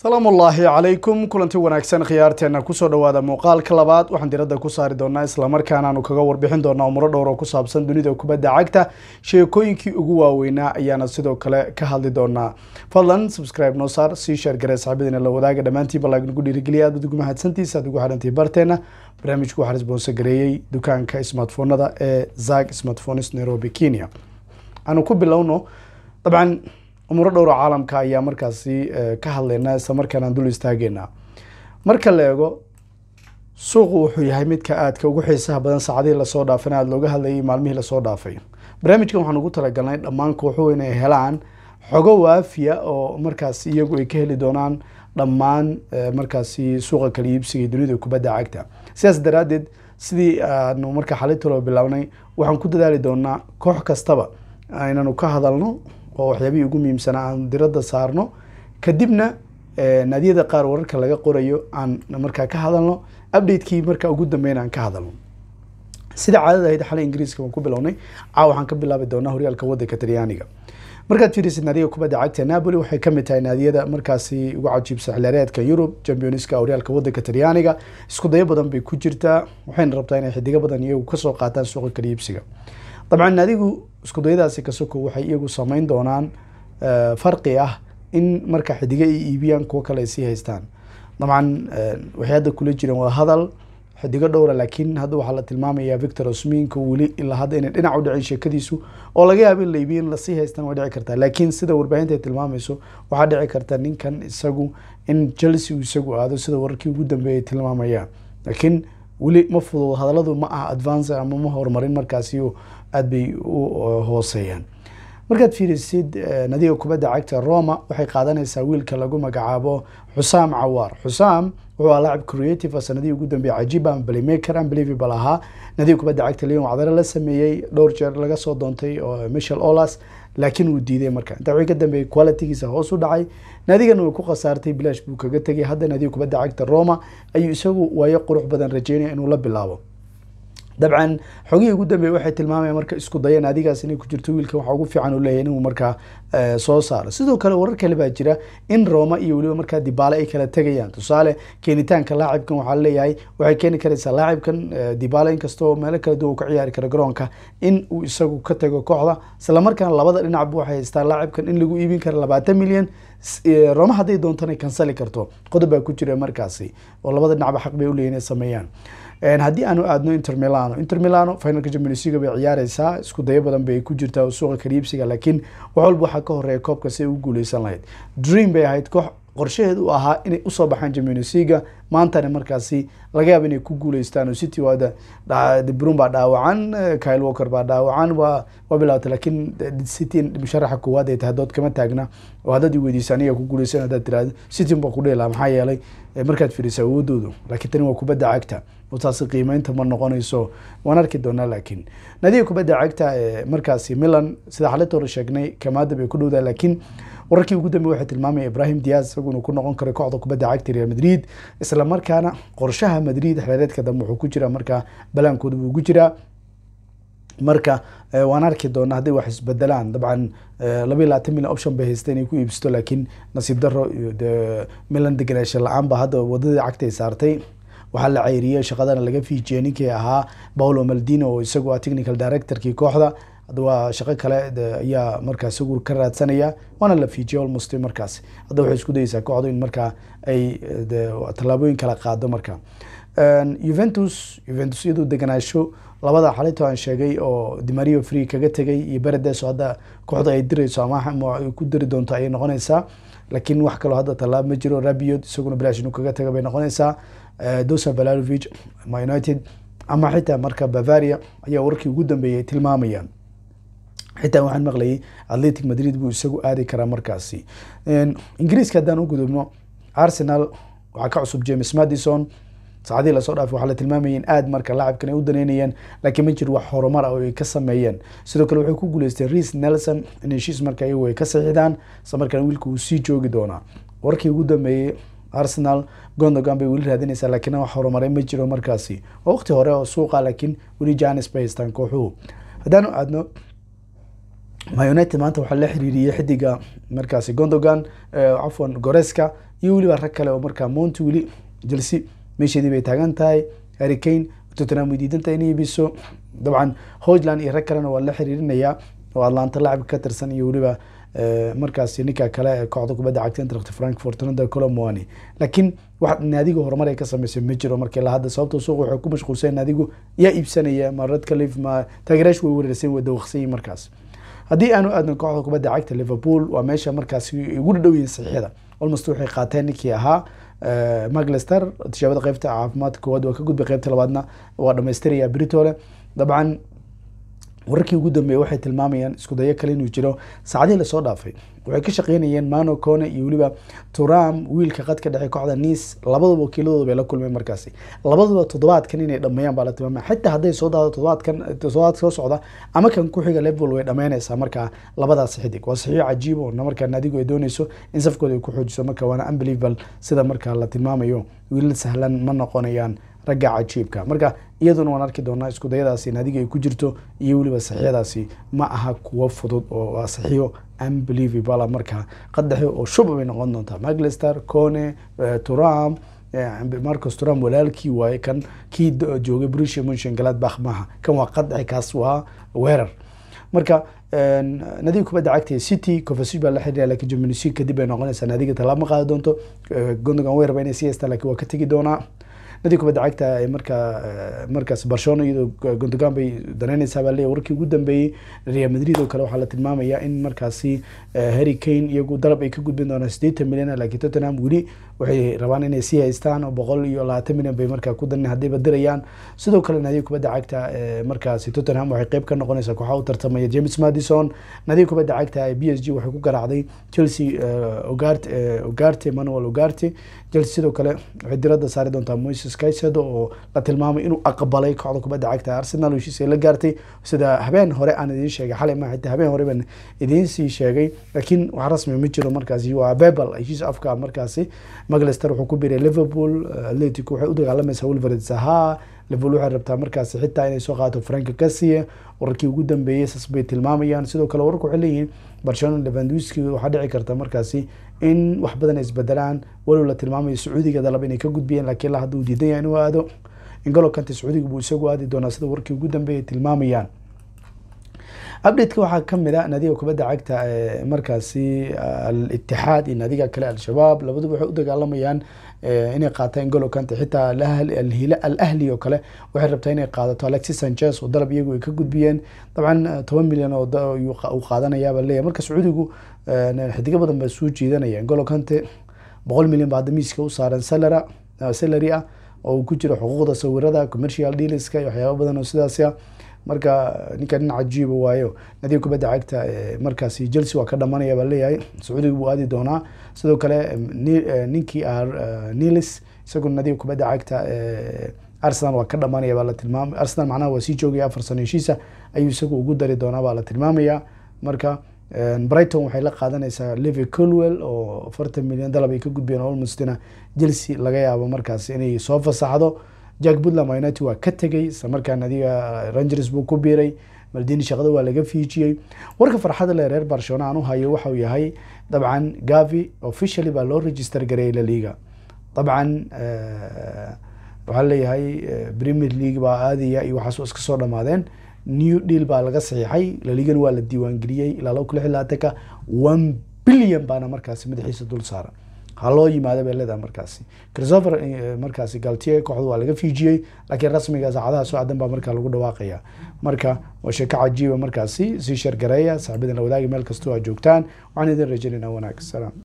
salaamu ullaahi calaykum kulanti wanaagsan khiyaarteena kusoo dhawaada muuqaalka labaad waxaan diradda ku saari doonaa islamarkaan aanu kaga warbixin doonaa umuro dhowro ku saabsan dunida kubadda cagta sheekooyinkii ugu waaweynaa ayaana sidoo kale ka hadli doonaa fadlan subscribe noo saar sii sheer garee saxaabadiina la wadaaga dhammaantiinba laagnagu dhiirigeliya aad bad ugu mahadsantiisa aad ugu xidhantay barteena barnaamijku waxaa isboonso gareeyey dukaanka smartfoonada ee zag smartphones nairobi kenya aanu ku bilowno dabcan umuro dhowr caalamka ayaa markaasi eh, ka hadlaynaa isla markaanaan dul istaageynaa marka la eego suuqu wuxuu yahay midka aadka ugu xiisaha badan saacadihii lasoo dhaafayna aada looga hadlayay maalmihii lasoo dhaafay barnaamijkan waxaan ugu talagalnay dhammaan kooxuhu inay helaan xogo waafiya oo markaas iyagu ay ka heli doonaan dhammaan eh, markaasi suuqa kala iibsiga dunida kubadda cagta sidaas daraaddeed sidii aanu markaa xalitalo bilaabnay waxaan ku dadaali doonaa koox kastaba inanu ka hadalno oo waxyaabihii ugu muhiimsanaa aan diradda saarno kadibna eh, naadiyada qaar wararka laga qorayo aan markaa ka hadalno update-kii markaa ugu dambeyn aan ka hadalno sida caadada ahayd xalay ingiriiska waan ku bilownay caa waxaan ka bilaabi doonaa horyaalka waddanka talyaaniga markaad fiirisid naadiga kubadda cagta napoli waxay ka mid tahay naadiyada markaasi ugu cajiibsan xilaareedka yurub championska horyaalka waddanka talyaaniga isku badan bay ku jirtaa waxayna rabtaa inay xidigo badan iyagu kasoo qaataan suuqa kaliibsiga dabcan adigu iskudayadaasi kasuko waxay iyagu samayn doonaan eh, farqi ah in marka xidigo ay iibiyaan kuwo kale ay sii haystaan dabcan eh, waxay hadda kula jireen waa hadal xidigo dhowra laakiin hadda waxaa la tilmaamayaa victor osminka weli ilaa hadda inay dhinac u dhicin sheekadiisu oo laga yaabo in la in lasii haystaan waa dhici kartaa laakiin sida warbaahinta ay tilmaamayso waxaa dhici karta ninkan isagu in chelsea uu isagu aado sida wararkii ugu dambeeyay tilmaamayaan laakiin weli ma fududo hadaladu ma aha advance ama ma horumarin markaasi aada bay u uh, hooseeyaan markaad fiirisid uh, nadiga kubadda cagta roma waxay qaadanaysaa wiilka lagu magacaabo xusaam cawaar xusaam wuxuu ahaa laacib creative sanadihii ugu dambeeyay cajiib ama playmaker an believable ahaa nadiga kubadda cagta leon wacdare la sameeyey dhowr jeer laga soo doontay oo uh, michel olas laakiin wuu diiday marka inta dawci ka dambeeyey qualitygiisa hoos u dhacay nadigana way ku khasaartay bilaash buu kaga tegay hadda naadiga kubadda cagta roma ayuu isagu waayo qurux badan rajeynaya inuu la bilaabo dabcan xogihii ugu dambeeye waxay tilmaamayaan marka isku dayeen adigaas inay ku jirto wiilka waxa ugu fiican uu leeyahay inuu markaa eh, soo saaro sidoo kale warar kale baa jira in roma iyo weliba markaa dibaale ay kala tegayaan tusaale keenitaanka laacibkan waxaa laleeyahay waxay keeni karaysaa laacibkan eh, dibaale inkastoo meelo kala duwan uu ciyaari karo garoonka in uu isagu ka tago kooxda islamarkaana labada dhinacba waxay haystaan laacibkan in lagu iibin karo labaatan milyan eh, roma hadday doontana kansali karto qodob baa ku jira markaasi oo labada dhinacba xaq bay uleeyihin ay sameeyaan hadii aanu aadno inter milano inter milano finalka champions league bay ciyaareysaa isku dayo badan bay ku jirtaa suuqa kaliibsiga laakiin wax walba waxaa ka horeeya koobka si ay u guuleysan lahayd dream bay ahayd koox qorshaheed ahaa inay usoo baxaan champions maantana markaasi laga yaaba inay ku guuleystaan oo city waada debrum baa dhaawacan eh, kyle walker baa dhaawacan waa waa bilaabtay laakiin eh, city musharaxa koowaad ay tahay dood kama taagna oo haddaad i weydiisa ku guuleysan haddaad tirahdo city baa ku dheela maxaa yeelay eh, markaad fiirisa awoodoodu laakiin tani waa kubadda cagta taasi qiimeynta ma noqonayso waan arki doonaa laakiin nadiga kubadda cagta ee eh, markaasi milan sida xalita hore sheegnay kamaada bay ku dhowdaa laakiin wararkii ugu dambe waxay tilmaamaya ibrahim diaz isagu ku noqon karo kooxda kubadda cagta real madrid isla markaana qorshaha madrid xeereedka dambe wuxuu ku jiraa markaa balaankooda buu ku jiraa marka eh, waan arki doona hadday wax isbedelaan dabcan eh, labayi labaatan milyan option bay haysteen inay ku iibsato laakiin nasiib daro milan deganaasha la-aan ba hadda wadadii cagtay saartay waxaa la ceyriyey shaqadana laga fiijiyey ninkii ahaa paolo maldino oo isagu ah technical directorkii kooxda hadda waa shaqo kale ayaa markaas ugur ka raadsanaya waana la fiijiyey olmost markaas hadda waxay isku dayeysaa kooxdu in markaa ay tallaabooyin kala qaado marka juventus juventus iyadoo deganaasho labada xalito aan sheegay oo dimario free kaga tegay iyo beredes hadda kooxda ay dirayso ama ku diri doonto ayay noqonaysaa laakiin wax kaloo hadda tallaab ma jiro rabiod isaguna bilash kaga taga bay noqonaysaa Eh, dusan valalovich united ama xitaa marka bavaria ayaa warkii ugu dambeeyay tilmaamayaan xitaa waxaan maqlayay atletic madrid buu isagu aadi karaa markaasi ingiriiska haddaan u gudubno arsenal waxaa ka cusub james madison saacadii lasoo dhaafay waxaa la tilmaamayay in marka lacabkan ay u daneynayaan laakiin ma jir wax horumar ah oo ay ka sameeyeen sidoo kale wuxuu ku guuleystay reis nelson in heshiis marka iyagu ay ka saxiixdaan isla markaana wiilka uu sii joogi doonaa warkii ugu dambeeyey arsenal gondogan bay weli raadinaysaa laakiin wax horumaray ma jiro markaasi waa waqti hore oo suuqa laakiin weli janis bay haystaan kooxuhu haddaanu aadno myunited maanta waxaa la xiriiriyey xidiga markaasi gondogan eh, cafwan goreska iyo weliba rag kale oo markaa monti weli jelse meesheedii bay taagan tahay harricane tottenham way diidanta inay ibiso dabcan hoogland iyo rag kalena waa la xiriirinayaa oo atlanta lacabka ka tirsan iyo weliba markaas ninka kale kooxda kubadda cagta intract frankfurt nada colomwani laakiin wax naadiga horumar ay ka sameysay ma jiro markii la hadda sababto suuq waxay ku mashquulsan naadigu yaa iibsanaya ma radcliffe ma taageerash way wareersan way dawaqsan markaas haddii aanu aadnan kooxda kubadda cagta liverpool waa meesha markaas ugu dhadhow yihin saxiixda olmost waxay qaateen ninkii ahaa maglester tijaabada qeybta caafimaadka koowaad waa ka gudbay qeybta labaadna waa dhamaystiraya britole dabcan wararkii ugu dambeeya waxay tilmaamayaan iskudayo kale inuu jiro saacadihii lasoo dhaafay waxay ka shaqeynayeen mano cone iyo weliba turam wiilka qadka dhexe kooxda niis labadaba wakiiladooda bay la kulmeen markaasi labadaba toddobaadkan inay dhameeyaan baa la tilmaamaya xitaa hadday soo daado toddobaadkan toddobaad soo socda ama kan ku xiga level way dhameynaysaa markaa labadaas xidig waa saxiix cajiib oo markaa naadigu ay dooneyso in safkooda ay ku xoojiso marka waana unbelievable sida markaa la tilmaamayo wiilal sahlan ma noqonayaan ragga cajiibka marka iyaduna waan arki doonaa iskudayadaasi naadiga ay ku jirto iyo weliba saxiixadaasi ma aha kuwo fudud oo saxiixo unbelievable ah. markaa qadaxi oo shub bay noqon doontaa maclester cone eh, turam eh, marcos turam walaalkii waaye kan kii joogay brusia munchen galadbakh maaha kan waa qadaxi kaas waa weerar marka eh, nadiga kubadda cagta city confersi baa la xiriira lakin jumnisi kadib bay noqonaysaa naadiga tallaab qaadi doonto gondogan weerar inay siyaystaa lakin waa ka tegi doonaa nadi kubadda cagta ay eh, markaa eh, markaas barcelona iyadoo gundogan bay danaynaysaa baa leeyahy warkii ugu dambeeyey real madrid oo kale waxaa la tilmaamayaa in markaasi eh, harry kane iyagu darab ay ka gudbin doonaan siddeetan milyan laakiin tottenham weli waxay rabaan inay sii haystaan oo boqol iyo labaatan milyan bay markaa ku danin haddayba dirayaan sidoo kale nadiga kubadda cagta eh, markaasi tottenham waxay qeyb ka noqonaysaa kooxaha u tartamaya james madison nadiga kubadda cagta ee b s g waxay ku garaacday chelsea ogart eh, eh, manuel ogarte chelsea sidoo kale waxay diradda saari doontaa moises kaisado oo la tilmaamay inuu aqbalay kooxda kubadda cagta arsenal heshiis la gaartay sida habeen hore aan idiin sheegay xalay ma xitaa habeen hore baan idiin sii sheegay laakiin wax rasmi ma jiro markaasi waa bebel heshiis afka markaasi maclester wuxuu ku biiray liverpool eh, atletico waxay u dagaalamaysaa wolvered saha liverpool waxay rabtaa markaasi xitaa inay soo qaato frank gasie wararkii ugu dambeeyey saas bay tilmaamayaan sidoo kale wararku waxay leeyihiin barcelona levanduski waxaa dhici karta markaasi in wax badan ay isbedelaan walow la tilmaamayo sacuudiga dalaba inay ka gudbiyeen laakiin la hadduu diidan yahay inuu aado ingolo kante sacuudiga buu isagu aadi doonaa sida wararkii ugu dambeeyay tilmaamayaan updateka waxaa kamid a ah naadiga kubadda cagta ee markaasi al-itixaad iyo naadiga kale al-shabaab labaduba waxay u dagaalamayaan eh, inay qaataan golo kante xitaa alahli oo kale waxay rabtaa inay qaadato alexis sanchez oo dalab iyagu ay ka gudbiyeen dabcan eh, toban milyan oo qaadanayaaba leeyahy marka sacuudigu eh, xidiga badan baa soo jeedanayaan golo kante boqol milyan baa damiiska u saaran salara salary ah oo ku jiro xuquuqda sawirada commercial dealiska iyo waxyaaba badan oo sidaasi ah marka ninkan dhinaca jiiba waayo nadiib kubadda cagta eh, markaasi chelsea waa ka dhamanaya baa leeyahay sacuudiga buu aadi doonaa sidoo kale eh, ninkii ah eh, nilis isaguna nadiib kubadda cagta arsenal waa ka dhamanaya baa la tilmaamay arsenal macnaha waa sii joogaya afar sano heshiisa ayuu isagu ugu dari doonaa baa la tilmaamaya marka brighton waxay la qaadanaysaa levy colwell oo afartan milyan dalab ay ka gudbeen olmostina chelsea laga yaabo markaas inay soo fasaxdo jack puntland minity waa ka tegey islamarkaan adiga rangers buu ku biiray maldini shaqada waa laga fiijiyey warka farxada le reer barcelona aan u hayo waxauu yahay dabcan gavi officially baa loo register gareeyey laliga dabcan eh, waxaa leeyahay eh, premier league baa aadaya iyo waxaas iska soo dhamaadeen new deal baa laga saxiixay laligana waa la diiwaangeliyey ilaa laba kun lix laaatanka one billion baana markaasi madaxiisa dul saaran ha loo yimaada bay leedahay markaasi christopher eh, markaasi galtier kooxda waa laga fiijiyey laakiin rasmiga saacadaha socdan baa markaa lagu dhawaaqaya marka waa sheeko cajiiba ah markaasi sii shargareeya saaxibadana wadaagi meel kastoo aa joogtaan waxaan idin rajaynayna wanaag salaam